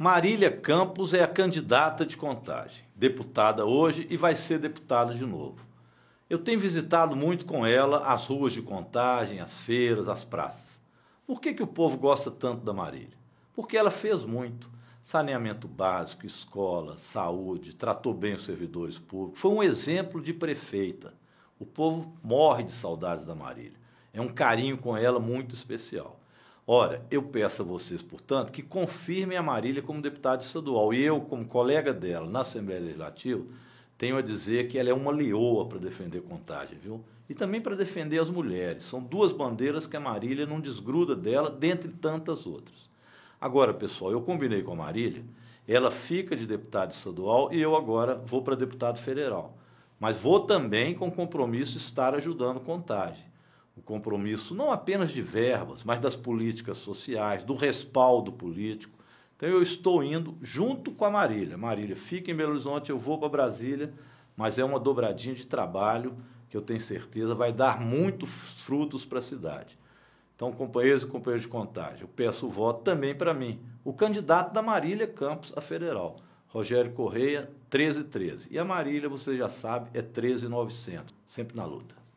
Marília Campos é a candidata de contagem, deputada hoje e vai ser deputada de novo. Eu tenho visitado muito com ela as ruas de contagem, as feiras, as praças. Por que, que o povo gosta tanto da Marília? Porque ela fez muito. Saneamento básico, escola, saúde, tratou bem os servidores públicos. Foi um exemplo de prefeita. O povo morre de saudades da Marília. É um carinho com ela muito especial. Ora, eu peço a vocês, portanto, que confirmem a Marília como deputada estadual. E eu, como colega dela na Assembleia Legislativa, tenho a dizer que ela é uma leoa para defender contagem, viu? E também para defender as mulheres. São duas bandeiras que a Marília não desgruda dela, dentre tantas outras. Agora, pessoal, eu combinei com a Marília, ela fica de deputado estadual e eu agora vou para deputado federal. Mas vou também, com compromisso, estar ajudando contagem o compromisso não apenas de verbas, mas das políticas sociais, do respaldo político. Então eu estou indo junto com a Marília. Marília fica em Belo Horizonte, eu vou para Brasília, mas é uma dobradinha de trabalho que eu tenho certeza vai dar muitos frutos para a cidade. Então, companheiros e companheiros de contagem, eu peço o voto também para mim, o candidato da Marília Campos a federal, Rogério Correia, 1313. E a Marília, você já sabe, é 13900, sempre na luta.